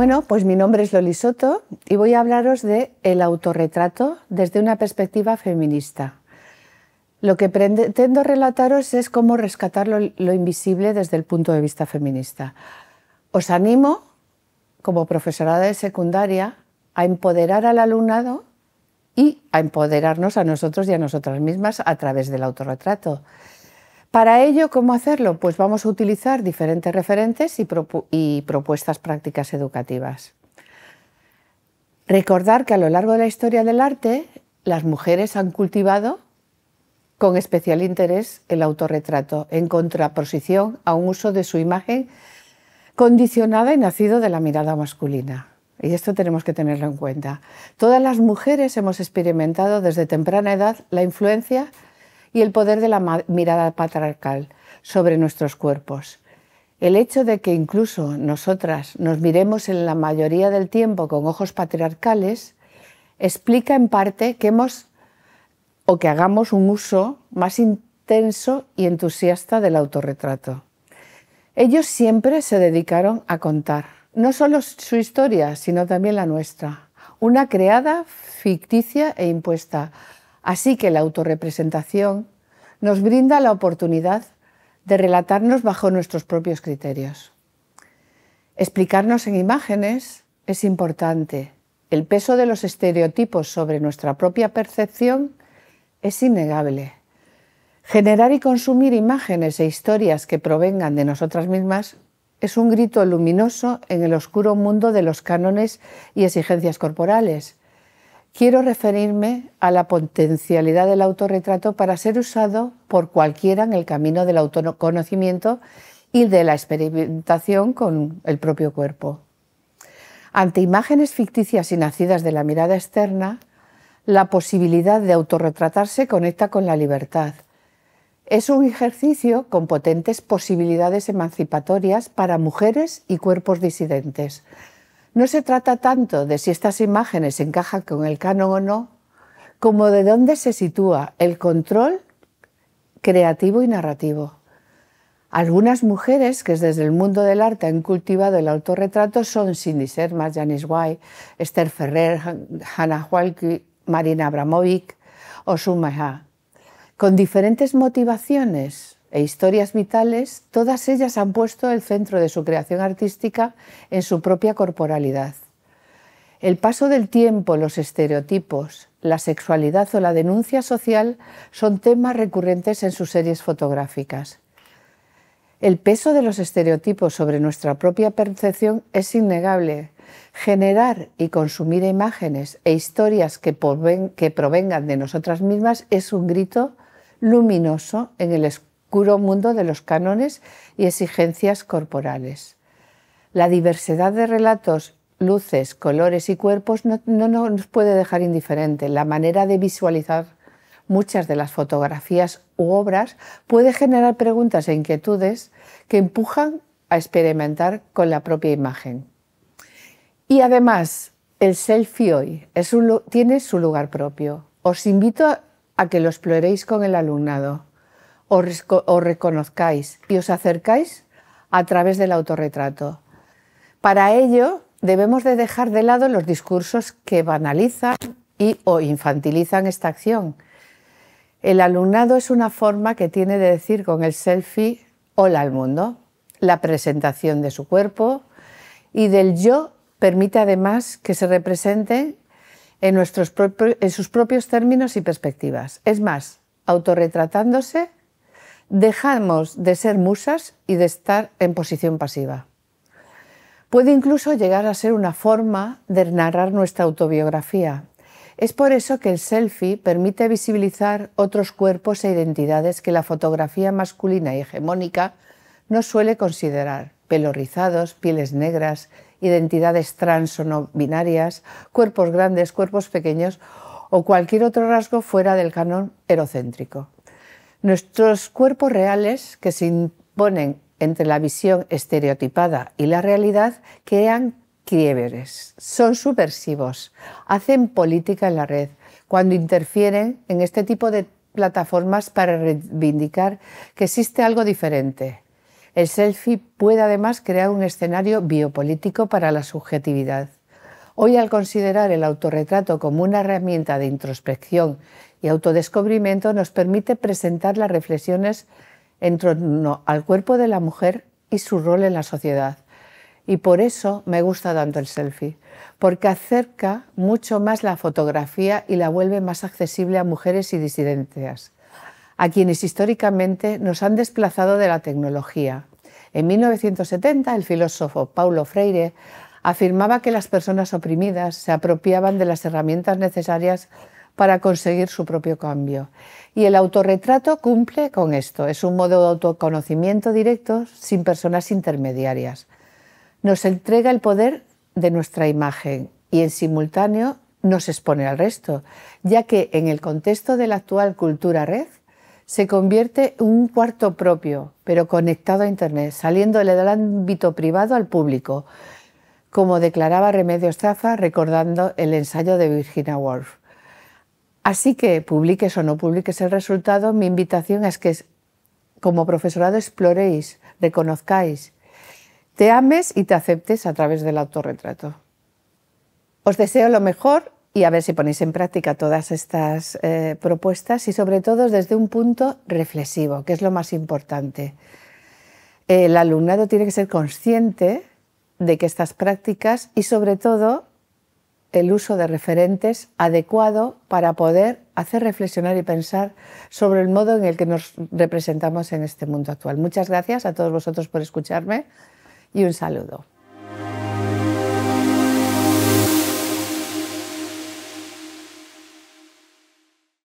Bueno, pues mi nombre es Loli Soto y voy a hablaros de el autorretrato desde una perspectiva feminista. Lo que pretendo relataros es cómo rescatar lo, invisible desde el punto de vista feminista. Os animo, como profesora de secundaria, a empoderar al alumnado y a empoderarnos a nosotros y a nosotras mismas a través del autorretrato. Para ello, ¿cómo hacerlo? Pues vamos a utilizar diferentes referentes y, propuestas prácticas educativas. Recordar que a lo largo de la historia del arte, las mujeres han cultivado con especial interés el autorretrato, en contraposición a un uso de su imagen condicionada y nacido de la mirada masculina. Y esto tenemos que tenerlo en cuenta. Todas las mujeres hemos experimentado desde temprana edad la influencia y el poder de la mirada patriarcal sobre nuestros cuerpos. El hecho de que incluso nosotras nos miremos en la mayoría del tiempo con ojos patriarcales explica en parte que hemos o que hagamos un uso más intenso y entusiasta del autorretrato. Ellos siempre se dedicaron a contar, no solo su historia, sino también la nuestra, una creada, ficticia e impuesta, Así que la autorrepresentación nos brinda la oportunidad de relatarnos bajo nuestros propios criterios. Explicarnos en imágenes es importante. El peso de los estereotipos sobre nuestra propia percepción es innegable. Generar y consumir imágenes e historias que provengan de nosotras mismas es un grito luminoso en el oscuro mundo de los cánones y exigencias corporales, Quiero referirme a la potencialidad del autorretrato para ser usado por cualquiera en el camino del autoconocimiento y de la experimentación con el propio cuerpo. Ante imágenes ficticias y nacidas de la mirada externa, la posibilidad de autorretratarse conecta con la libertad. Es un ejercicio con potentes posibilidades emancipatorias para mujeres y cuerpos disidentes, no se trata tanto de si estas imágenes encajan con el canon o no, como de dónde se sitúa el control creativo y narrativo. Algunas mujeres que desde el mundo del arte han cultivado el autorretrato son Cindy Sermas, Janice White, Esther Ferrer, Hannah Hualki, Marina Abramovic o Sumaha, con diferentes motivaciones e historias vitales, todas ellas han puesto el centro de su creación artística en su propia corporalidad. El paso del tiempo, los estereotipos, la sexualidad o la denuncia social son temas recurrentes en sus series fotográficas. El peso de los estereotipos sobre nuestra propia percepción es innegable. Generar y consumir imágenes e historias que, provengan de nosotras mismas es un grito luminoso en el oscuro mundo de los cánones y exigencias corporales. La diversidad de relatos, luces, colores y cuerpos no, nos puede dejar indiferente. La manera de visualizar muchas de las fotografías u obras puede generar preguntas e inquietudes que empujan a experimentar con la propia imagen. Y además, el selfie hoy tiene su lugar propio. Os invito a que lo exploréis con el alumnado os, reconozcáis y os acercáis a través del autorretrato. Para ello, debemos de dejar de lado los discursos que banalizan y o infantilizan esta acción. El alumnado es una forma que tiene de decir con el selfie hola al mundo. La presentación de su cuerpo y del yo permite además que se represente en, nuestros en sus propios términos y perspectivas. Es más, autorretratándose, dejamos de ser musas y de estar en posición pasiva. Puede incluso llegar a ser una forma de narrar nuestra autobiografía. Es por eso que el selfie permite visibilizar otros cuerpos e identidades que la fotografía masculina y hegemónica no suele considerar. Pelos rizados, pieles negras, identidades trans o no binarias, cuerpos grandes, cuerpos pequeños o cualquier otro rasgo fuera del canon erocéntrico. Nuestros cuerpos reales que se imponen entre la visión estereotipada y la realidad crean quiebres, son subversivos, hacen política en la red, cuando interfieren en este tipo de plataformas para reivindicar que existe algo diferente. El selfie puede además crear un escenario biopolítico para la subjetividad. Hoy, al considerar el autorretrato como una herramienta de introspección y autodescubrimiento, nos permite presentar las reflexiones en torno al cuerpo de la mujer y su rol en la sociedad. Y por eso me gusta tanto el selfie, porque acerca mucho más la fotografía y la vuelve más accesible a mujeres y disidencias, a quienes históricamente nos han desplazado de la tecnología. En 1970, el filósofo Paulo Freire afirmaba que las personas oprimidas se apropiaban de las herramientas necesarias para conseguir su propio cambio. Y el autorretrato cumple con esto. Es un modo de autoconocimiento directo sin personas intermediarias. Nos entrega el poder de nuestra imagen y en simultáneo nos expone al resto, ya que en el contexto de la actual cultura red se convierte en un cuarto propio, pero conectado a Internet, saliendo del ámbito privado al público, como declaraba Remedios Zafa recordando el ensayo de Virginia Woolf. Así que, publiques o no publiques el resultado, mi invitación es que como profesorado exploréis, reconozcáis, te ames y te aceptes a través del autorretrato. Os deseo lo mejor y a ver si ponéis en práctica todas estas eh, propuestas y sobre todo desde un punto reflexivo, que es lo más importante. El alumnado tiene que ser consciente de que estas prácticas y sobre todo el uso de referentes adecuado para poder hacer reflexionar y pensar sobre el modo en el que nos representamos en este mundo actual. Muchas gracias a todos vosotros por escucharme y un saludo.